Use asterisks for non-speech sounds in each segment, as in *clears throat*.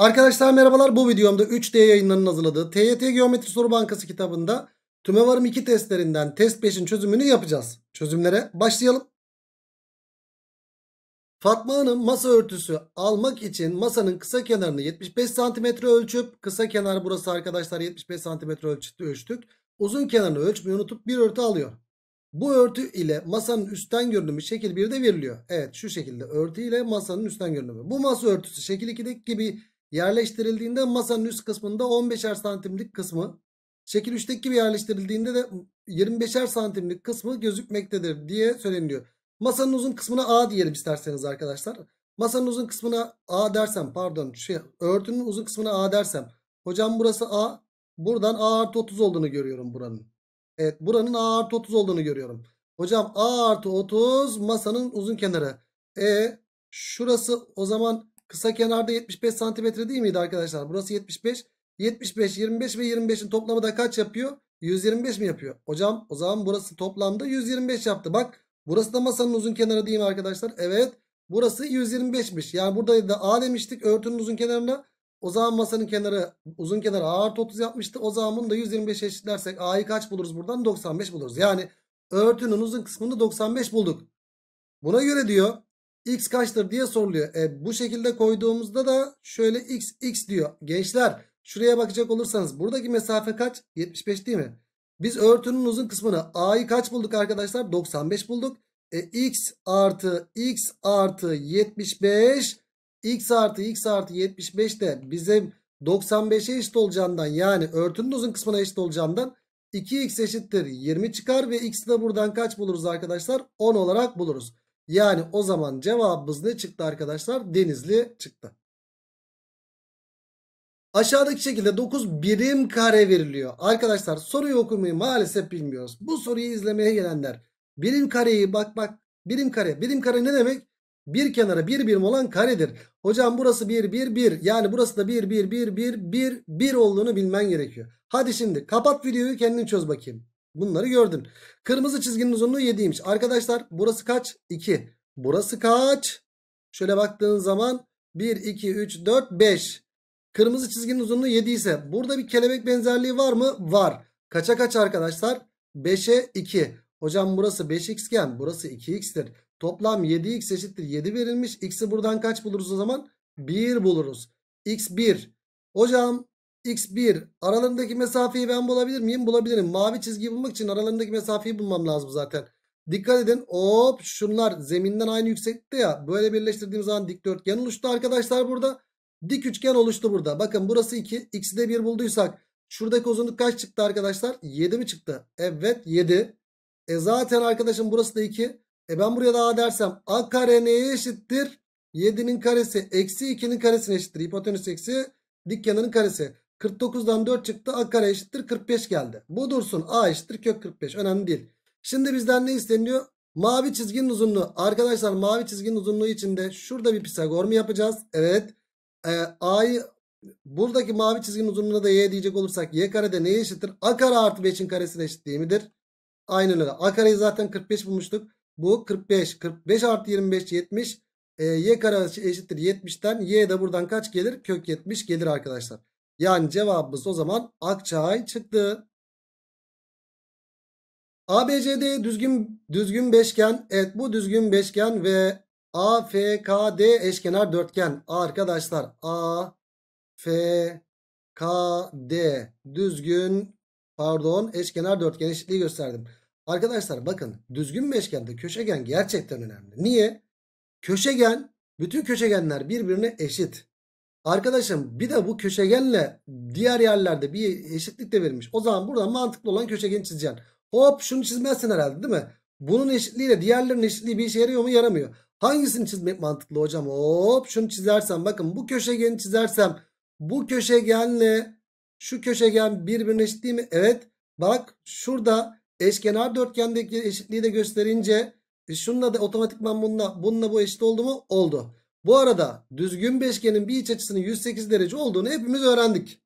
Arkadaşlar merhabalar bu videomda 3D yayınlarının hazırladığı TYT Geometri Soru Bankası kitabında TÜMEVAR'ın 2 testlerinden test 5'in çözümünü yapacağız. Çözümlere başlayalım. Fatma Hanım masa örtüsü almak için masanın kısa kenarını 75 cm ölçüp kısa kenar burası arkadaşlar 75 cm ölçtük. Uzun kenarını ölçmeyi unutup bir örtü alıyor. Bu örtü ile masanın üstten görünümü şekil 1'de veriliyor. Evet şu şekilde örtü ile masanın üstten görünümü. Bu masa örtüsü şekil 2'deki gibi Yerleştirildiğinde masanın üst kısmında 15'er santimlik kısmı, şekil 3'teki gibi yerleştirildiğinde de 25'er santimlik kısmı gözükmektedir diye söyleniyor. Masanın uzun kısmına A diyelim isterseniz arkadaşlar. Masanın uzun kısmına A dersem pardon şey örtünün uzun kısmına A dersem. Hocam burası A. Buradan A artı 30 olduğunu görüyorum buranın. Evet buranın A artı 30 olduğunu görüyorum. Hocam A artı 30 masanın uzun kenarı. E şurası o zaman Kısa kenarda 75 santimetre değil miydi arkadaşlar? Burası 75. 75, 25 ve 25'in toplamı da kaç yapıyor? 125 mi yapıyor? Hocam o zaman burası toplamda 125 yaptı. Bak burası da masanın uzun kenarı değil mi arkadaşlar? Evet. Burası 125'miş. Yani burada da A demiştik örtünün uzun kenarına. O zaman masanın kenarı uzun kenarı A artı 30 yapmıştı. O zaman bunu da 125 eşitlersek A'yı kaç buluruz buradan? 95 buluruz. Yani örtünün uzun kısmında 95 bulduk. Buna göre diyor x kaçtır diye soruluyor. E, bu şekilde koyduğumuzda da şöyle x x diyor. Gençler şuraya bakacak olursanız buradaki mesafe kaç? 75 değil mi? Biz örtünün uzun kısmını a'yı kaç bulduk arkadaşlar? 95 bulduk. E, x artı x artı 75 x artı x artı 75 de bizim 95'e eşit olacağından yani örtünün uzun kısmına eşit olacağından 2x eşittir 20 çıkar ve x'i de buradan kaç buluruz arkadaşlar? 10 olarak buluruz. Yani o zaman cevabımız ne çıktı arkadaşlar? Denizli çıktı. Aşağıdaki şekilde 9 birim kare veriliyor. Arkadaşlar soruyu okumayı maalesef bilmiyoruz. Bu soruyu izlemeye gelenler birim kareyi bak bak birim kare. Birim kare ne demek? Bir kenara bir birim olan karedir. Hocam burası bir bir bir yani burası da bir bir bir bir bir bir olduğunu bilmen gerekiyor. Hadi şimdi kapat videoyu kendin çöz bakayım. Bunları gördün. Kırmızı çizginin uzunluğu 7'ymiş. Arkadaşlar burası kaç? 2. Burası kaç? Şöyle baktığın zaman 1, 2, 3, 4, 5. Kırmızı çizginin uzunluğu 7 ise burada bir kelebek benzerliği var mı? Var. Kaça kaç arkadaşlar? 5'e 2. Hocam burası 5 xken burası 2x'tir. Toplam 7x eşittir 7 verilmiş. X'i buradan kaç buluruz o zaman? 1 buluruz. X 1. Hocam x1 aralarındaki mesafeyi ben bulabilir miyim? Bulabilirim. Mavi çizgiyi bulmak için aralarındaki mesafeyi bulmam lazım zaten. Dikkat edin. Hop şunlar zeminden aynı yüksekte ya. Böyle birleştirdiğim zaman dikdörtgen oluştu arkadaşlar burada. Dik üçgen oluştu burada. Bakın burası 2. X'i de 1 bulduysak. Şuradaki uzunluk kaç çıktı arkadaşlar? 7 mi çıktı? Evet 7. E zaten arkadaşım burası da 2. E ben buraya daha dersem a kare neye eşittir? 7'nin karesi eksi 2'nin karesine eşittir. Hipotenüs eksi dik kenarın karesi. 49'dan 4 çıktı. A kare eşittir 45 geldi. Bu dursun. A eşittir kök 45. Önemli değil. Şimdi bizden ne isteniyor? Mavi çizginin uzunluğu. Arkadaşlar mavi çizginin uzunluğu içinde şurada bir Pisagor mu yapacağız? Evet. Ee, A'yı buradaki mavi çizginin uzunluğuna da Y diyecek olursak Y kare de neye eşittir? A kare artı 5'in karesine eşit değil midir? Aynen öyle. A kareyi zaten 45 bulmuştuk. Bu 45. 45 artı 25 70. Ee, y kare eşittir 70'ten. Y de buradan kaç gelir? Kök 70 gelir arkadaşlar. Yani cevabımız o zaman Akçay çıktı. ABCD düzgün düzgün beşgen. Evet bu düzgün beşgen ve AFKD eşkenar dörtgen. Arkadaşlar AFKD düzgün pardon eşkenar dörtgen eşitliği gösterdim. Arkadaşlar bakın düzgün beşgende köşegen gerçekten önemli. Niye? Köşegen bütün köşegenler birbirine eşit. Arkadaşım bir de bu köşegenle diğer yerlerde bir eşitlik de verilmiş. O zaman burada mantıklı olan köşegeni çizeceksin. Hop şunu çizmezsin herhalde değil mi? Bunun eşitliğiyle diğerlerinin eşitliği bir işe yarıyor mu? Yaramıyor. Hangisini çizmek mantıklı hocam? Hop şunu çizersem bakın bu köşegeni çizersem bu köşegenle şu köşegen birbirine eşit değil mi? Evet. Bak şurada eşkenar dörtgendeki eşitliği de gösterince e şununla da otomatikman bununla, bununla bu eşit oldu mu? Oldu. Bu arada düzgün beşgenin bir iç açısının 108 derece olduğunu hepimiz öğrendik.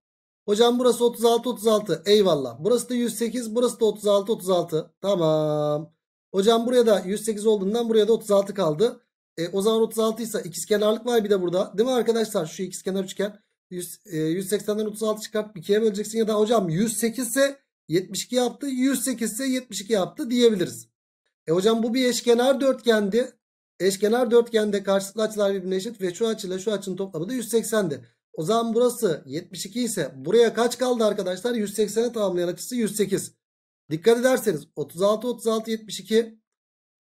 Hocam burası 36 36 eyvallah. Burası da 108 burası da 36 36 tamam. Hocam buraya da 108 olduğundan buraya da 36 kaldı. E, o zaman 36 ise ikizkenarlık var bir de burada. Değil mi arkadaşlar şu ikizkenar üçgen. 100, e, 180'den 36 çıkart 2'ye böleceksin ya da hocam 108 ise 72 yaptı 108 ise 72 yaptı diyebiliriz. E hocam bu bir eşkenar dörtgendi. Eşkenar dörtgende karşılıklı açılar birbirine eşit ve şu açıyla şu açının toplamı da 180'di. O zaman burası 72 ise buraya kaç kaldı arkadaşlar? 180'e tamamlayan açısı 108. Dikkat ederseniz 36 36 72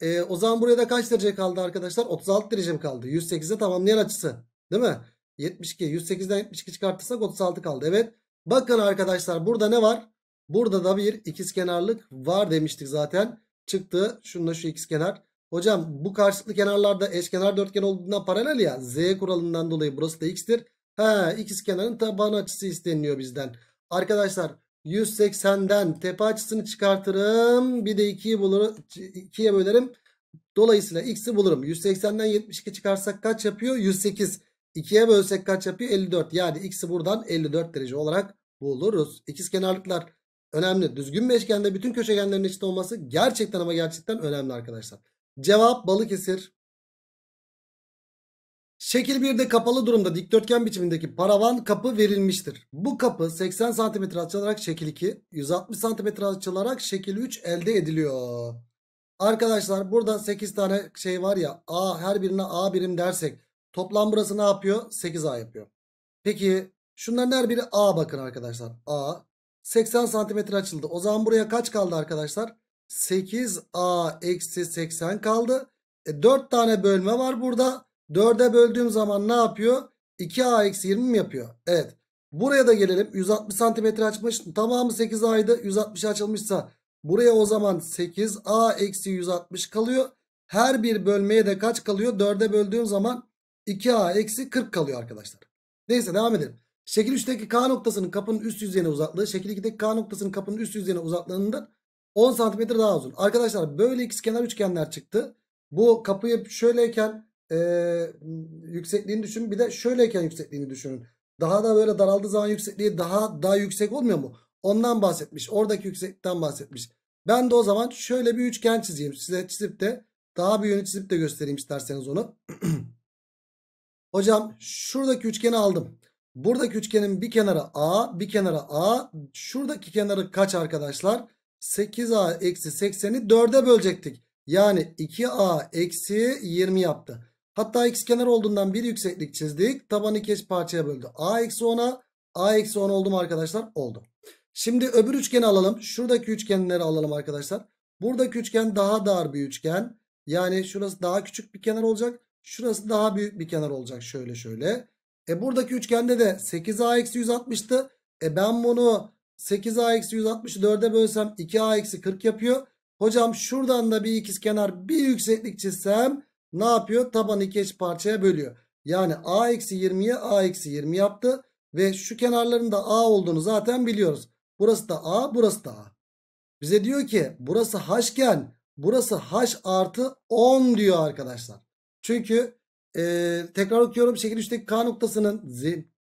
e, o zaman buraya da kaç derece kaldı arkadaşlar? 36 derece mi kaldı? 108'e tamamlayan açısı değil mi? 72 108'den 72 çıkartırsak 36 kaldı. Evet bakın arkadaşlar burada ne var? Burada da bir ikizkenarlık var demiştik zaten. Çıktı şununla şu ikizkenar. Hocam bu karşılıklı kenarlarda eşkenar dörtgen olduğundan paralel ya. Z kuralından dolayı burası da x'tir. Ha ikiz kenarın taban açısı isteniliyor bizden. Arkadaşlar 180'den tepe açısını çıkartırım. Bir de 2'yi bulurum. 2'ye bölerim. Dolayısıyla x'i bulurum. 180'den 72 çıkarsak kaç yapıyor? 108. 2'ye bölsek kaç yapıyor? 54. Yani x'i buradan 54 derece olarak buluruz. İkiz kenarlıklar önemli. Düzgün bir eşgende bütün köşegenlerin eşit olması gerçekten ama gerçekten önemli arkadaşlar. Cevap Balıkesir. Şekil 1'de kapalı durumda dikdörtgen biçimindeki paravan kapı verilmiştir. Bu kapı 80 cm açılarak şekil 2, 160 cm açılarak şekil 3 elde ediliyor. Arkadaşlar burada 8 tane şey var ya A her birine A birim dersek toplam burası ne yapıyor? 8A yapıyor. Peki şunların her biri A bakın arkadaşlar. A 80 cm açıldı. O zaman buraya kaç kaldı arkadaşlar? 8a eksi 80 kaldı. E, 4 tane bölme var burada. 4'e böldüğüm zaman ne yapıyor? 2a eksi 20 mi yapıyor? Evet. Buraya da gelelim. 160 santimetre açmış. Tamamı 8a'ydı. 160 açılmışsa buraya o zaman 8a eksi 160 kalıyor. Her bir bölmeye de kaç kalıyor? 4'e böldüğüm zaman 2a eksi 40 kalıyor arkadaşlar. Neyse devam edelim. Şekil 3'teki K noktasının kapının üst yüzeyine uzaklığı şekil 2'deki K noktasının kapının üst yüzeyine uzaklığından 10 santimetre daha uzun. Arkadaşlar böyle ikizkenar üçgenler çıktı. Bu kapıyı şöyleyken e, yüksekliğini düşünün. Bir de şöyleyken yüksekliğini düşünün. Daha da böyle daraldığı zaman yüksekliği daha daha yüksek olmuyor mu? Ondan bahsetmiş. Oradaki yükseklikten bahsetmiş. Ben de o zaman şöyle bir üçgen çizeyim. Size çizip de daha bir büyüğünü çizip de göstereyim isterseniz onu. *clears throat* Hocam şuradaki üçgeni aldım. Buradaki üçgenin bir kenarı A, bir kenarı A. Şuradaki kenarı kaç arkadaşlar? 8a eksi 80'i 4'e bölecektik. Yani 2a eksi 20 yaptı. Hatta x kenar olduğundan bir yükseklik çizdik. Tabanı iki parçaya böldü. a eksi 10'a a eksi 10 oldu mu arkadaşlar? Oldu. Şimdi öbür üçgeni alalım. Şuradaki üçgenleri alalım arkadaşlar. Buradaki üçgen daha dar bir üçgen. Yani şurası daha küçük bir kenar olacak. Şurası daha büyük bir kenar olacak. Şöyle şöyle. E buradaki üçgende de 8a eksi 160'tı. E ben bunu 8a eksi 160'ı bölsem 2a eksi 40 yapıyor. Hocam şuradan da bir ikiz bir yükseklik çizsem ne yapıyor? Taban iki eş parçaya bölüyor. Yani a eksi 20'ye a eksi 20 yaptı. Ve şu kenarların da a olduğunu zaten biliyoruz. Burası da a burası da a. Bize diyor ki burası haşken, burası h artı 10 diyor arkadaşlar. Çünkü ee, tekrar okuyorum şekil 3'teki k noktasının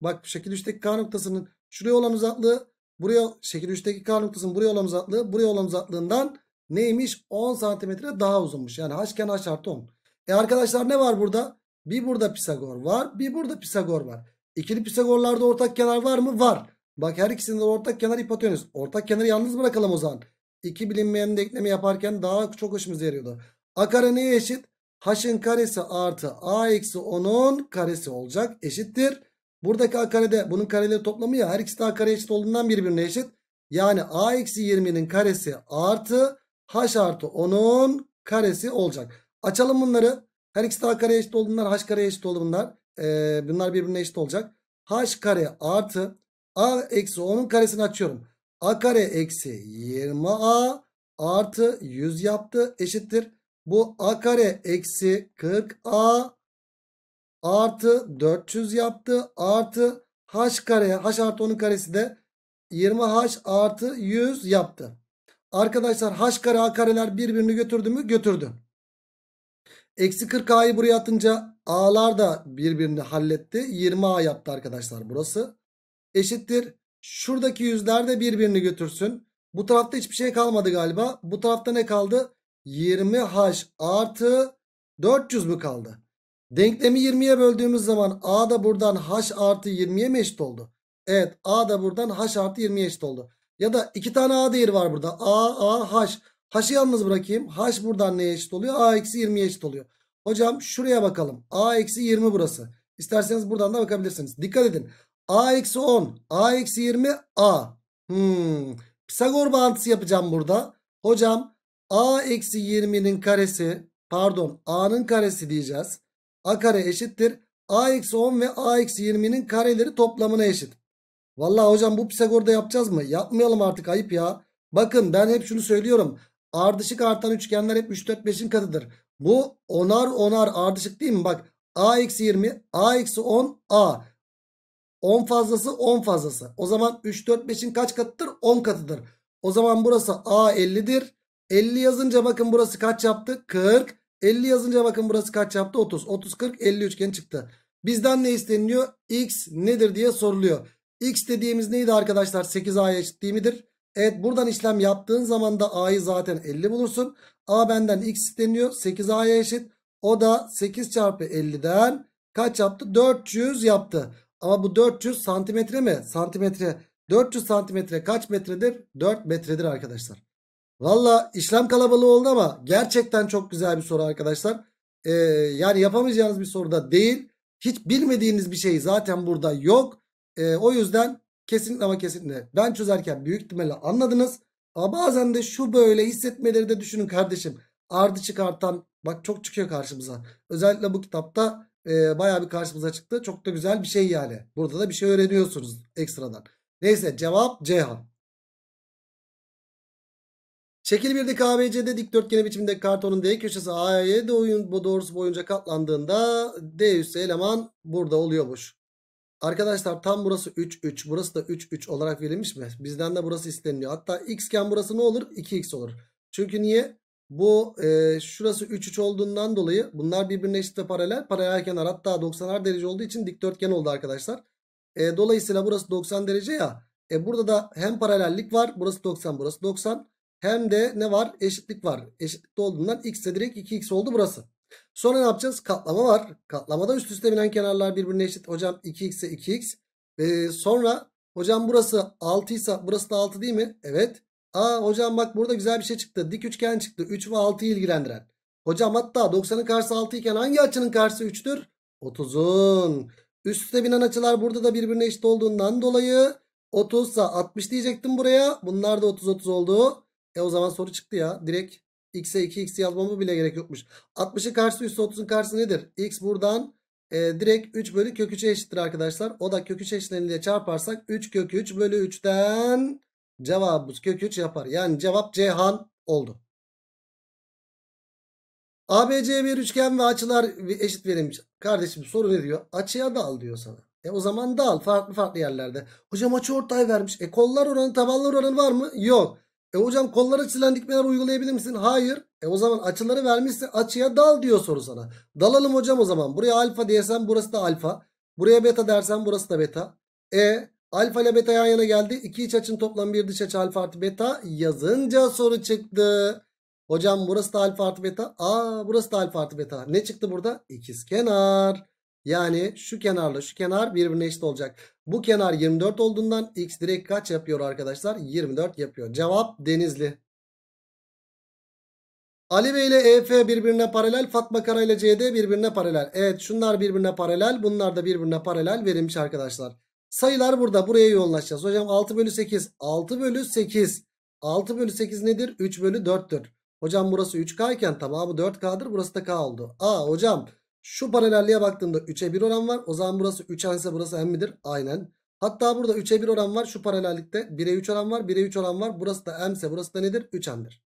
bak şekil 3'teki k noktasının şuraya olan uzaklığı Buraya şekil 3'teki K noktasının buraya olan uzaklığı buraya olan uzaklığından neymiş? 10 santimetre daha uzunmuş. Yani h iken artı 10. E arkadaşlar ne var burada? Bir burada Pisagor var. Bir burada Pisagor var. İkili Pisagorlarda ortak kenar var mı? Var. Bak her ikisinde ortak kenar hipotenüs. Ortak kenarı yalnız bırakalım o zaman. İki bilinmeyenin de ekleme yaparken daha çok hoşumuza yarıyordu. A kare neye eşit? H'ın karesi artı A eksi 10'un karesi olacak. Eşittir. Buradaki a karede bunun kareleri toplamı ya her ikisi de a kare eşit olduğundan birbirine eşit. Yani a eksi 20'nin karesi artı h artı 10'un karesi olacak. Açalım bunları. Her ikisi de a kare eşit olduğundan h kare eşit olur bunlar. Ee, bunlar birbirine eşit olacak. h kare artı a eksi 10'un karesini açıyorum. a kare eksi 20a artı 100 yaptı eşittir. Bu a kare eksi 40a artı 400 yaptı. Artı h kare h artı 10'un karesi de 20h artı 100 yaptı. Arkadaşlar h kare a kareler birbirini götürdü mü? Götürdü. Eksi 40a'yı buraya atınca a'lar da birbirini halletti. 20a yaptı arkadaşlar burası. Eşittir. Şuradaki yüzler de birbirini götürsün. Bu tarafta hiçbir şey kalmadı galiba. Bu tarafta ne kaldı? 20h artı 400 mü kaldı? Denklemi 20'ye böldüğümüz zaman A da buradan H artı 20'ye mi eşit oldu? Evet A da buradan H artı 20'ye eşit oldu. Ya da iki tane A değeri var burada. A, A, H. H'ı yalnız bırakayım. H buradan neye eşit oluyor? A eksi 20'ye eşit oluyor. Hocam şuraya bakalım. A eksi 20 burası. İsterseniz buradan da bakabilirsiniz. Dikkat edin. A eksi 10. A eksi 20. A. Hmm. Pisagor bağıntısı yapacağım burada. Hocam A eksi 20'nin karesi. Pardon A'nın karesi diyeceğiz a kare eşittir. a eksi 10 ve a eksi 20'nin kareleri toplamına eşit. Valla hocam bu Pisagor'da yapacağız mı? Yapmayalım artık ayıp ya. Bakın ben hep şunu söylüyorum. Ardışık artan üçgenler hep 3 4 5'in katıdır. Bu onar onar ardışık değil mi? Bak a eksi 20 a eksi 10 a. 10 fazlası 10 fazlası. O zaman 3 4 5'in kaç katıdır? 10 katıdır. O zaman burası a 50'dir. 50 yazınca bakın burası kaç yaptı? 40. 50 yazınca bakın burası kaç yaptı? 30. 30 40 50 üçgen çıktı. Bizden ne isteniliyor? X nedir diye soruluyor. X dediğimiz neydi arkadaşlar? 8A'ya eşit değil midir? Evet buradan işlem yaptığın zaman da A'yı zaten 50 bulursun. A benden X isteniyor. 8A'ya eşit. O da 8 çarpı 50'den kaç yaptı? 400 yaptı. Ama bu 400 santimetre mi? Santimetre. 400 santimetre kaç metredir? 4 metredir arkadaşlar. Valla işlem kalabalığı oldu ama gerçekten çok güzel bir soru arkadaşlar. Ee, yani yapamayacağınız bir soru da değil. Hiç bilmediğiniz bir şey zaten burada yok. Ee, o yüzden kesinlikle ama kesinlikle ben çözerken büyük ihtimalle anladınız. Ama bazen de şu böyle hissetmeleri de düşünün kardeşim. Ardı çıkartan bak çok çıkıyor karşımıza. Özellikle bu kitapta e, baya bir karşımıza çıktı. Çok da güzel bir şey yani. Burada da bir şey öğreniyorsunuz ekstradan. Neyse cevap Ceyhan. Şekil 1'de KBC'de dikdörtgen biçiminde kartonun D köşesi A'ya doğrusu boyunca katlandığında D üssü eleman burada oluyormuş. Arkadaşlar tam burası 3 3 burası da 3 3 olarak verilmiş mi? Bizden de burası isteniliyor. Hatta x iken burası ne olur? 2x olur. Çünkü niye? Bu e, şurası 3 3 olduğundan dolayı bunlar birbirine eşit ve paralel. Paralel kenar hatta 90'ar derece olduğu için dikdörtgen oldu arkadaşlar. E, dolayısıyla burası 90 derece ya. E, burada da hem paralellik var. Burası 90 burası 90. Hem de ne var? Eşitlik var. Eşitlikte olduğundan x de direkt 2x oldu burası. Sonra ne yapacağız? Katlama var. Katlamada üst üste binen kenarlar birbirine eşit. Hocam 2x'e 2x. Ee, sonra hocam burası 6 ise burası da 6 değil mi? Evet. Aa hocam bak burada güzel bir şey çıktı. Dik üçgen çıktı. 3 ve 6'yı ilgilendiren. Hocam hatta 90'ın karşısı 6 iken hangi açının karşısı 3'tür? 30'un. üst Üste binen açılar burada da birbirine eşit olduğundan dolayı 30 ise 60 diyecektim buraya. Bunlar da 30-30 oldu. E o zaman soru çıktı ya. Direkt x'e 2x yazmama bile gerek yokmuş. 60'ın karşısı üstü 30'un karşısı nedir? x buradan e, direkt 3 bölü kök 3'e eşittir arkadaşlar. O da kök 3 eşitleriyle çarparsak 3 kök 3 bölü 3'ten cevabımız kök 3 yapar. Yani cevap Cihan oldu. ABC bir üçgen ve açılar eşit verilmiş. Kardeşim soru ne diyor? Açıya dal diyor sana. E o zaman dal farklı farklı yerlerde. Hocam açı ortay vermiş. E kollar oranı tabanlar oranı var mı? Yok. E hocam kollara çizilen dikmeler uygulayabilir misin? Hayır. E o zaman açıları vermişse açıya dal diyor soru sana. Dalalım hocam o zaman. Buraya alfa diyesen burası da alfa. Buraya beta dersen burası da beta. E alfa ile beta yan yana geldi. İki iç açın toplam bir dış açı alfa artı beta yazınca soru çıktı. Hocam burası da alfa artı beta. Aa burası da alfa artı beta. Ne çıktı burada? İkiz kenar. Yani şu kenarla şu kenar birbirine eşit olacak. Bu kenar 24 olduğundan x direkt kaç yapıyor arkadaşlar? 24 yapıyor. Cevap Denizli. Ali Bey ile EF birbirine paralel. Fatma Kara ile CD birbirine paralel. Evet şunlar birbirine paralel. Bunlar da birbirine paralel verilmiş arkadaşlar. Sayılar burada. Buraya yoğunlaşacağız. Hocam 6 bölü 8. 6 bölü 8. 6 bölü 8 nedir? 3 bölü 4'tür. Hocam burası 3K iken tamamı 4K'dır. Burası da K oldu. Aa hocam şu paralelliğe baktığımda 3'e 1 oran var. O zaman burası 3n ise burası n midir? Aynen. Hatta burada 3'e 1 oran var. Şu paralellikte 1'e 3 oran var. 1'e 3 oran var. Burası da m ise burası da nedir? 3n'dir.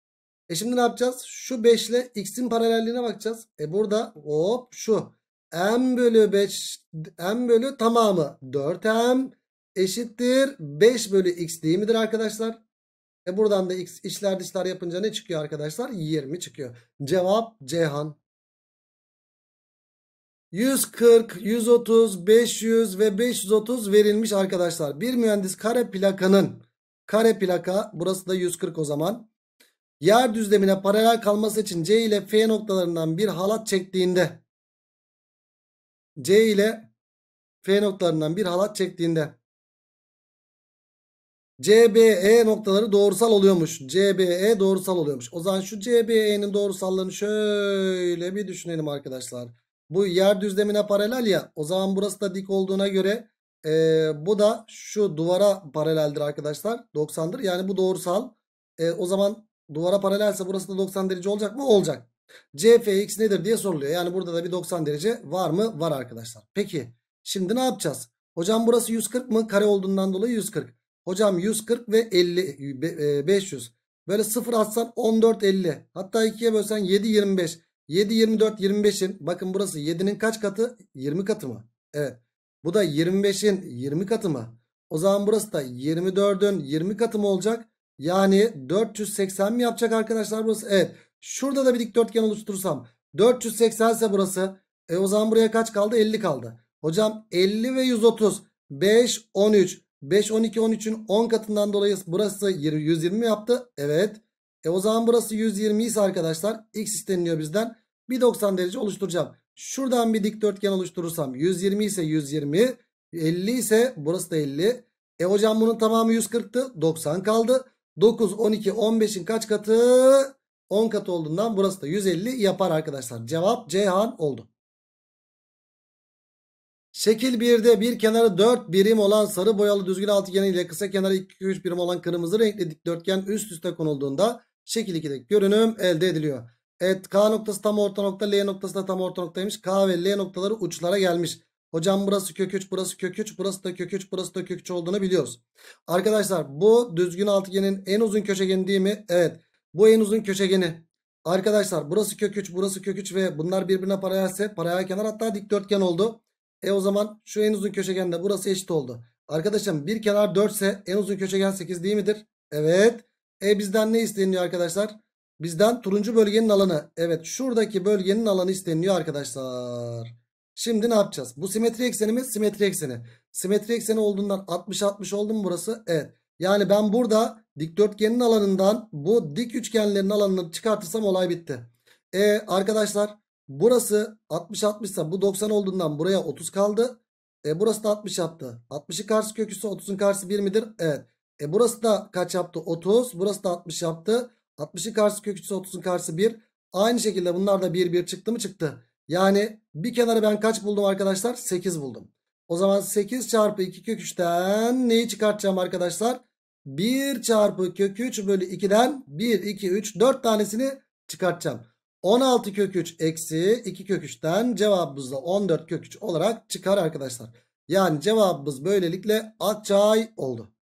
E şimdi ne yapacağız? Şu 5 ile x'in paralelliğine bakacağız. E burada hop şu m bölü 5 m bölü tamamı 4m eşittir 5 bölü x değil midir arkadaşlar? E buradan da x işler dışlar yapınca ne çıkıyor arkadaşlar? 20 çıkıyor. Cevap Ceyhan. 140, 130, 500 ve 530 verilmiş arkadaşlar. Bir mühendis kare plakanın kare plaka burası da 140 o zaman. Yer düzlemine paralel kalması için C ile F noktalarından bir halat çektiğinde C ile F noktalarından bir halat çektiğinde CBE noktaları doğrusal oluyormuş. CBE doğrusal oluyormuş. O zaman şu CBE'nin doğrusallarını şöyle bir düşünelim arkadaşlar. Bu yer düzlemine paralel ya. O zaman burası da dik olduğuna göre e, bu da şu duvara paraleldir arkadaşlar. 90'dır. Yani bu doğrusal. E, o zaman duvara paralelse burası da 90 derece olacak mı? Olacak. CFX nedir diye soruluyor. Yani burada da bir 90 derece var mı? Var arkadaşlar. Peki şimdi ne yapacağız? Hocam burası 140 mı? Kare olduğundan dolayı 140. Hocam 140 ve 50 500. Böyle 0 atsan 14 50. Hatta 2'ye bölsen 7 25. 7, 24, 25'in bakın burası 7'nin kaç katı? 20 katı mı? Evet. Bu da 25'in 20 katı mı? O zaman burası da 24'ün 20 katı mı olacak? Yani 480 mi yapacak arkadaşlar burası? Evet. Şurada da bir dikdörtgen oluşturursam 480 ise burası. E o zaman buraya kaç kaldı? 50 kaldı. Hocam 50 ve 130 5 13 5 12 13'ün 10 katından dolayı burası 120 mi yaptı? Evet. E o zaman burası 120 ise arkadaşlar x isteniliyor bizden. Bir 90 derece oluşturacağım. Şuradan bir dikdörtgen oluşturursam 120 ise 120. 50 ise burası da 50. E hocam bunun tamamı 140'tı. 90 kaldı. 9, 12, 15'in kaç katı? 10 katı olduğundan burası da 150 yapar arkadaşlar. Cevap Ceyhan oldu. Şekil 1'de bir kenarı 4 birim olan sarı boyalı düzgün altıgen ile kısa kenarı 2-3 birim olan kırmızı renkli dikdörtgen üst üste konulduğunda Şekil 2'de görünüm elde ediliyor. Evet K noktası tam orta nokta L noktası da tam orta noktaymış. K ve L noktaları uçlara gelmiş. Hocam burası kök 3 burası kök 3 burası da kök 3 burası da kök 3 olduğunu biliyoruz. Arkadaşlar bu düzgün altıgenin en uzun köşegeni değil mi? Evet bu en uzun köşegeni. Arkadaşlar burası kök 3 burası kök 3 ve bunlar birbirine paralelse paralel kenar hatta dikdörtgen oldu. E o zaman şu en uzun köşegen de burası eşit oldu. Arkadaşım bir kenar 4 ise en uzun köşegen 8 değil midir? Evet. E bizden ne isteniyor arkadaşlar? Bizden turuncu bölgenin alanı. Evet şuradaki bölgenin alanı isteniyor arkadaşlar. Şimdi ne yapacağız? Bu simetri eksenimiz simetri ekseni. Simetri ekseni olduğundan 60-60 oldu mu burası? Evet. Yani ben burada dikdörtgenin alanından bu dik üçgenlerin alanını çıkartırsam olay bitti. E arkadaşlar burası 60-60 ise bu 90 olduğundan buraya 30 kaldı. E burası da 60 yaptı. 60'ın karşı köküsü 30'un karşısı 1 midir? Evet. E burası da kaç yaptı? 30. Burası da 60 yaptı. 60'ın karşısı kök 30'un karşısı 1. Aynı şekilde bunlar da 1 1 çıktı mı çıktı. Yani bir kenarı ben kaç buldum arkadaşlar? 8 buldum. O zaman 8 çarpı 2 kök 3'ten neyi çıkartacağım arkadaşlar? 1 çarpı kök 3 bölü 2'den 1, 2, 3, 4 tanesini çıkartacağım. 16 kök 3 eksi 2 kök 3'ten cevabımız da 14 kök 3 olarak çıkar arkadaşlar. Yani cevabımız böylelikle Akçay oldu.